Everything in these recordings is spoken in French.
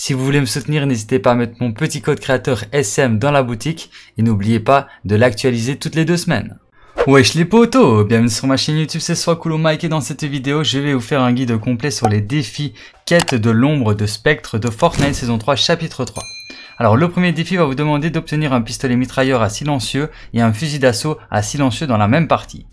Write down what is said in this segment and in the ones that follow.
Si vous voulez me soutenir, n'hésitez pas à mettre mon petit code créateur SM dans la boutique et n'oubliez pas de l'actualiser toutes les deux semaines. Wesh les potos Bienvenue sur ma chaîne YouTube, c'est soit Mike et dans cette vidéo, je vais vous faire un guide complet sur les défis Quête de l'ombre de Spectre de Fortnite saison 3 chapitre 3. Alors le premier défi va vous demander d'obtenir un pistolet mitrailleur à silencieux et un fusil d'assaut à silencieux dans la même partie.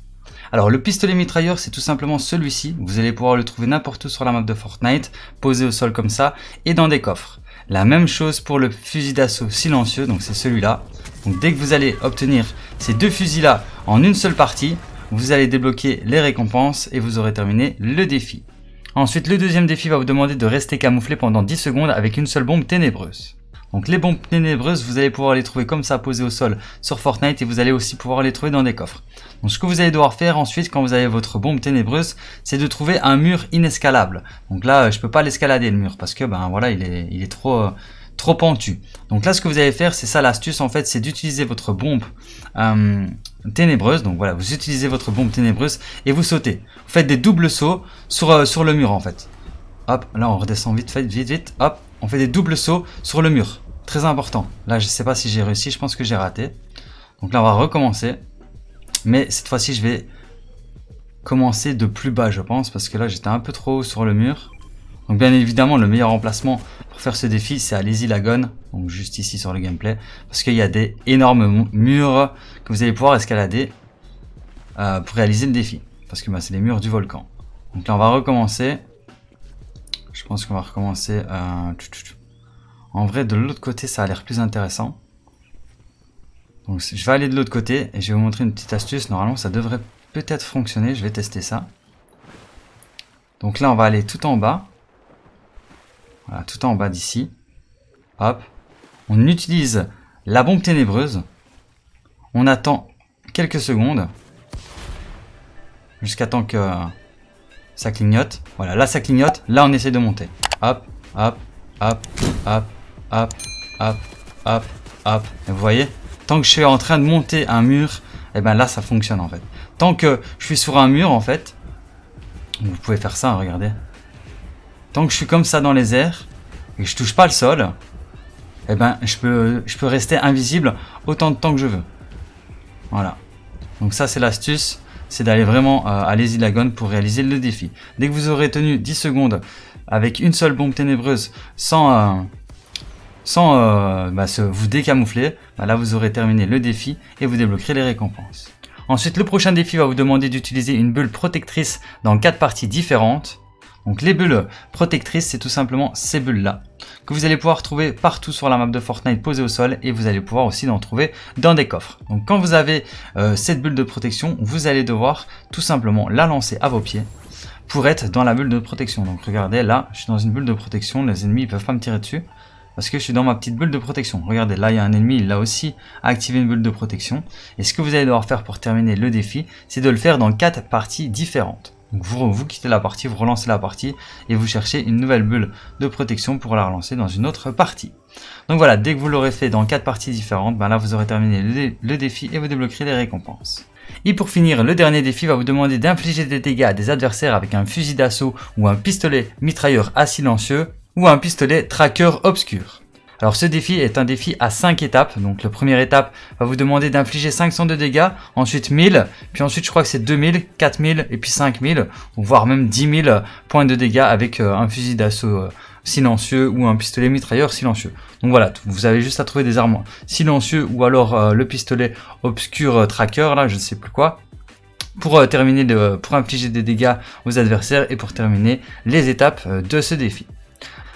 Alors le pistolet mitrailleur, c'est tout simplement celui-ci. Vous allez pouvoir le trouver n'importe où sur la map de Fortnite, posé au sol comme ça, et dans des coffres. La même chose pour le fusil d'assaut silencieux, donc c'est celui-là. Donc dès que vous allez obtenir ces deux fusils-là en une seule partie, vous allez débloquer les récompenses et vous aurez terminé le défi. Ensuite, le deuxième défi va vous demander de rester camouflé pendant 10 secondes avec une seule bombe ténébreuse. Donc les bombes ténébreuses, vous allez pouvoir les trouver comme ça posées au sol sur Fortnite et vous allez aussi pouvoir les trouver dans des coffres. Donc ce que vous allez devoir faire ensuite quand vous avez votre bombe ténébreuse, c'est de trouver un mur inescalable. Donc là, je peux pas l'escalader le mur parce que ben voilà, il est, trop... pentu. Donc là, ce que vous allez faire, c'est ça l'astuce en fait, c'est d'utiliser votre bombe euh, ténébreuse. Donc voilà, vous utilisez votre bombe ténébreuse et vous sautez. Vous faites des doubles sauts sur, euh, le mur en fait. Hop, là on redescend vite, vite, vite, vite. Hop, on fait des doubles sauts sur le mur. Très important. Là, je ne sais pas si j'ai réussi, je pense que j'ai raté. Donc là, on va recommencer. Mais cette fois-ci, je vais commencer de plus bas, je pense, parce que là, j'étais un peu trop haut sur le mur. Donc bien évidemment, le meilleur emplacement pour faire ce défi, c'est à Lazy Lagon, donc juste ici sur le gameplay, parce qu'il y a des énormes murs que vous allez pouvoir escalader euh, pour réaliser le défi, parce que bah, c'est les murs du volcan. Donc là, on va recommencer. Je pense qu'on va recommencer... Euh, en vrai, de l'autre côté, ça a l'air plus intéressant. Donc, je vais aller de l'autre côté et je vais vous montrer une petite astuce. Normalement, ça devrait peut-être fonctionner. Je vais tester ça. Donc là, on va aller tout en bas. Voilà, tout en bas d'ici. Hop. On utilise la bombe ténébreuse. On attend quelques secondes. Jusqu'à temps que ça clignote. Voilà, là ça clignote. Là, on essaie de monter. Hop, hop, hop, hop hop, hop, hop, hop. vous voyez Tant que je suis en train de monter un mur, et eh ben là ça fonctionne en fait. Tant que je suis sur un mur en fait, vous pouvez faire ça, hein, regardez. Tant que je suis comme ça dans les airs et que je touche pas le sol, et eh ben je peux, je peux rester invisible autant de temps que je veux. Voilà. Donc ça c'est l'astuce, c'est d'aller vraiment euh, à l'Easy pour réaliser le défi. Dès que vous aurez tenu 10 secondes avec une seule bombe ténébreuse sans... Euh, sans euh, bah, vous décamoufler, bah, là vous aurez terminé le défi et vous débloquerez les récompenses. Ensuite, le prochain défi va vous demander d'utiliser une bulle protectrice dans quatre parties différentes. Donc les bulles protectrices, c'est tout simplement ces bulles-là, que vous allez pouvoir trouver partout sur la map de Fortnite posée au sol, et vous allez pouvoir aussi en trouver dans des coffres. Donc quand vous avez euh, cette bulle de protection, vous allez devoir tout simplement la lancer à vos pieds, pour être dans la bulle de protection. Donc regardez, là, je suis dans une bulle de protection, les ennemis ne peuvent pas me tirer dessus parce que je suis dans ma petite bulle de protection. Regardez, là, il y a un ennemi, il a aussi activé une bulle de protection. Et ce que vous allez devoir faire pour terminer le défi, c'est de le faire dans quatre parties différentes. Donc vous, quittez la partie, vous relancez la partie et vous cherchez une nouvelle bulle de protection pour la relancer dans une autre partie. Donc voilà, dès que vous l'aurez fait dans quatre parties différentes, ben là vous aurez terminé le, le défi et vous débloquerez les récompenses. Et pour finir, le dernier défi va vous demander d'infliger des dégâts à des adversaires avec un fusil d'assaut ou un pistolet mitrailleur à silencieux ou un pistolet tracker obscur. Alors ce défi est un défi à 5 étapes, donc la première étape va vous demander d'infliger 500 de dégâts, ensuite 1000, puis ensuite je crois que c'est 2000, 4000 et puis 5000, voire même 10 000 points de dégâts avec euh, un fusil d'assaut euh, silencieux ou un pistolet mitrailleur silencieux. Donc voilà, vous avez juste à trouver des armes silencieuses ou alors euh, le pistolet obscur tracker, là je ne sais plus quoi, pour terminer pour infliger des dégâts aux adversaires et pour terminer les étapes de ce défi.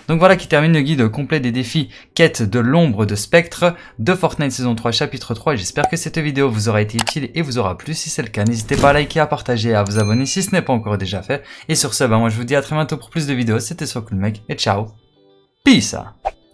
Donc voilà qui termine le guide complet des défis Quête de l'ombre de Spectre de Fortnite saison 3 chapitre 3. J'espère que cette vidéo vous aura été utile et vous aura plu. Si c'est le cas, n'hésitez pas à liker, à partager, à vous abonner si ce n'est pas encore déjà fait. Et sur ce, bah moi je vous dis à très bientôt pour plus de vidéos. C'était Mec et ciao. Peace